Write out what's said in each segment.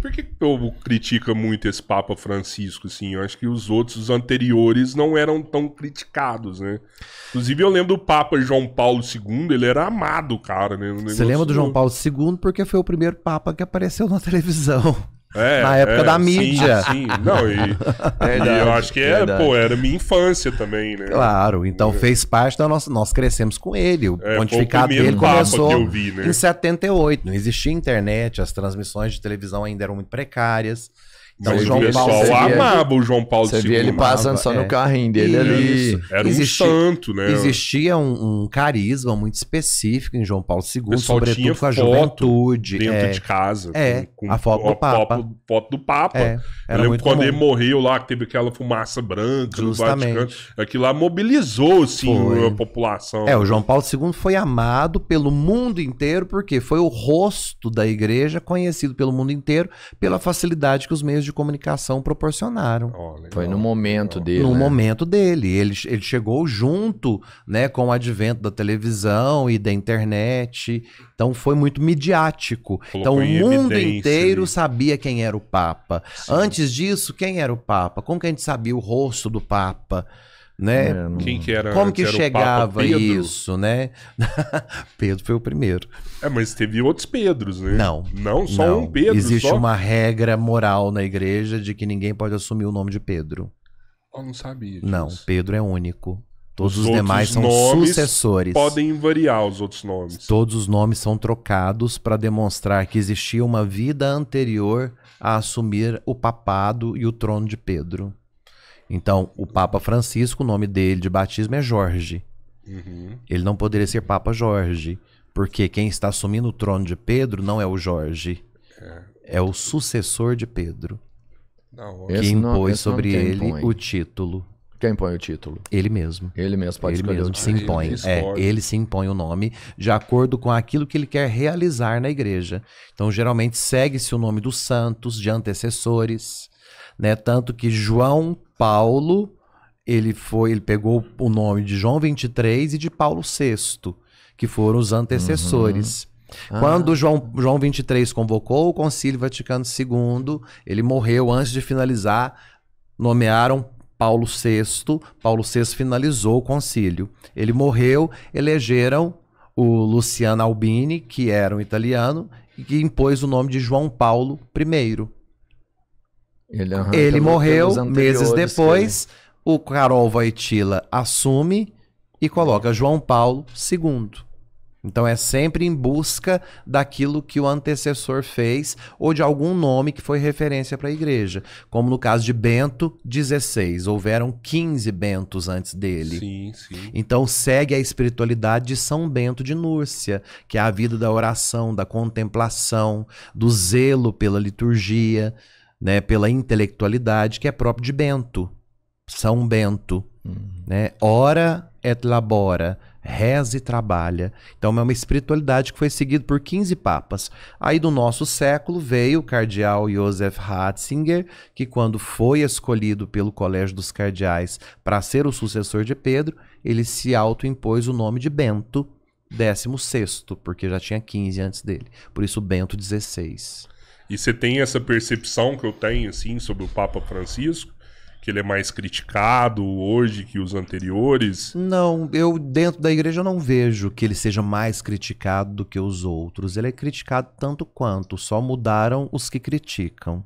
Por que o povo critica muito esse Papa Francisco, assim? Eu acho que os outros, os anteriores, não eram tão criticados, né? Inclusive, eu lembro do Papa João Paulo II, ele era amado, cara, né? Você lembra do João Paulo II porque foi o primeiro Papa que apareceu na televisão. É, na época é, da mídia. Sim, sim. Não, e, verdade, e, eu acho que é, pô, era minha infância também, né? Claro, então é. fez parte da nossa. Nós crescemos com ele. O é, pontificado dele começou vi, né? em 78. Não existia internet, as transmissões de televisão ainda eram muito precárias. Então, o João pessoal amava o João Paulo II. Você via ele passando só no é. carrinho dele e ali. Isso. Era um existia, santo, né? Existia um, um, carisma muito específico em João Paulo II, sobretudo com a juventude. Dentro é. de casa. É, com, com a foto do Papa. Foto, foto do Papa. É, quando comum. ele morreu lá, que teve aquela fumaça branca Justamente. no Vaticano. Aquilo lá mobilizou, assim, a população. É, o João Paulo II foi amado pelo mundo inteiro, porque foi o rosto da igreja conhecido pelo mundo inteiro pela facilidade que os meios de de comunicação proporcionaram. Oh, Foi no momento dele. No né? momento dele. Ele, ele chegou junto né, com o advento da televisão e da internet. Então foi muito midiático. Colocou então o mundo inteiro ali. sabia quem era o Papa. Sim. Antes disso, quem era o Papa? Como que a gente sabia o rosto do Papa? né? É, Quem que era? Como que, que chegava isso, né? Pedro foi o primeiro. É, mas teve outros Pedros, né? Não. Não, só não. um Pedro. Existe só... uma regra moral na igreja de que ninguém pode assumir o nome de Pedro. Eu não sabia. Disso. Não, Pedro é único. Todos os, os demais são sucessores. Podem variar os outros nomes. Todos os nomes são trocados para demonstrar que existia uma vida anterior a assumir o papado e o trono de Pedro. Então, o Papa Francisco, o nome dele de batismo é Jorge. Uhum. Ele não poderia ser Papa Jorge, porque quem está assumindo o trono de Pedro não é o Jorge, é, é o sucessor de Pedro. Não, que impôs não, sobre ele impõe. o título. Quem impõe o título? Ele mesmo. Ele mesmo pode ele escolher. Mesmo se impõe. Ele é, ele se impõe o nome de acordo com aquilo que ele quer realizar na igreja. Então, geralmente segue-se o nome dos santos, de antecessores, né? Tanto que João Paulo, ele foi, ele pegou o nome de João 23 e de Paulo VI, que foram os antecessores. Uhum. Ah. Quando João, João 23 convocou o Concílio Vaticano II, ele morreu antes de finalizar, nomearam Paulo VI, Paulo VI finalizou o concílio. Ele morreu, elegeram o Luciano Albini, que era um italiano, e que impôs o nome de João Paulo I. Ele, uhum, ele morreu, meses depois, o Carol Voitila assume e coloca João Paulo II. Então é sempre em busca daquilo que o antecessor fez ou de algum nome que foi referência para a igreja. Como no caso de Bento XVI, houveram 15 Bentos antes dele. Sim, sim. Então segue a espiritualidade de São Bento de Núrcia, que é a vida da oração, da contemplação, do zelo pela liturgia né, pela intelectualidade que é próprio de Bento, São Bento. Uhum. Né? Ora et labora, reza e trabalha. Então é uma espiritualidade que foi seguida por 15 papas. Aí do nosso século veio o cardeal Josef Ratzinger, que quando foi escolhido pelo Colégio dos Cardeais para ser o sucessor de Pedro, ele se autoimpôs o nome de Bento, 16, porque já tinha 15 antes dele. Por isso, Bento XVI. E você tem essa percepção que eu tenho, assim, sobre o Papa Francisco? Que ele é mais criticado hoje que os anteriores? Não, eu dentro da igreja não vejo que ele seja mais criticado do que os outros. Ele é criticado tanto quanto, só mudaram os que criticam.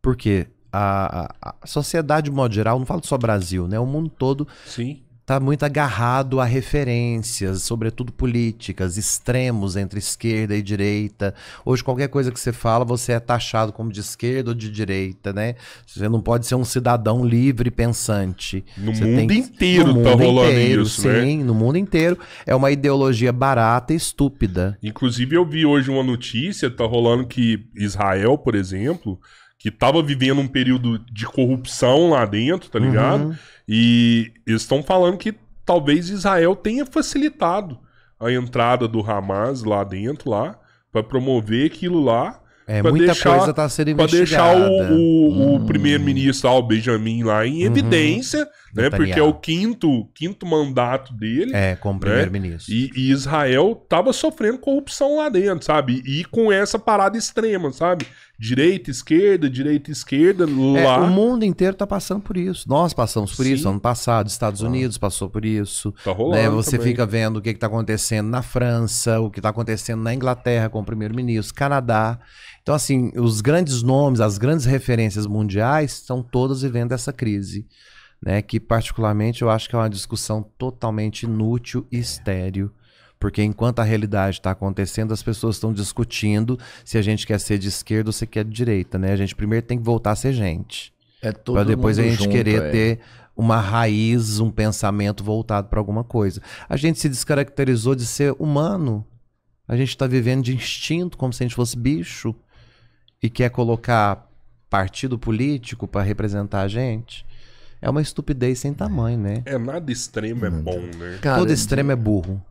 porque A, a, a sociedade, de modo geral, não falo só Brasil, né? O mundo todo Sim está muito agarrado a referências, sobretudo políticas, extremos entre esquerda e direita. Hoje, qualquer coisa que você fala, você é taxado como de esquerda ou de direita, né? Você não pode ser um cidadão livre pensante. No você mundo inteiro no tá mundo tá rolando inteiro, isso, né? sim, né? no mundo inteiro. É uma ideologia barata e estúpida. Inclusive, eu vi hoje uma notícia, tá rolando que Israel, por exemplo que estava vivendo um período de corrupção lá dentro, tá ligado? Uhum. E eles estão falando que talvez Israel tenha facilitado a entrada do Hamas lá dentro, lá, para promover aquilo lá. É, pra muita deixar, coisa tá sendo investigada. Pra deixar o, o, hum. o primeiro-ministro, o Benjamin, lá em uhum. evidência. Uhum né? Porque é o quinto, quinto mandato dele. É, como né? primeiro-ministro. Né? E, e, Israel tava sofrendo corrupção lá dentro, sabe? E com essa parada extrema, sabe? Direita, esquerda, direita, esquerda, é, lá. É, o mundo inteiro tá passando por isso. Nós passamos por Sim. isso ano passado. Estados ah. Unidos passou por isso. Tá rolando. Né? Você também. fica vendo o que, que tá acontecendo na França, o que tá acontecendo na Inglaterra com o primeiro-ministro, Canadá. Então, assim, os grandes nomes, as grandes referências mundiais estão todas vivendo essa crise né, que particularmente eu acho que é uma discussão totalmente inútil e estéreo. Porque enquanto a realidade está acontecendo, as pessoas estão discutindo se a gente quer ser de esquerda ou se quer de direita, né? A gente primeiro tem que voltar a ser gente. É para depois a gente junto, querer é. ter uma raiz, um pensamento voltado para alguma coisa. A gente se descaracterizou de ser humano. A gente está vivendo de instinto, como se a gente fosse bicho. E quer colocar partido político para representar a gente é uma estupidez sem tamanho, né? É, nada extremo é bom, né? Cara, Todo extremo é burro.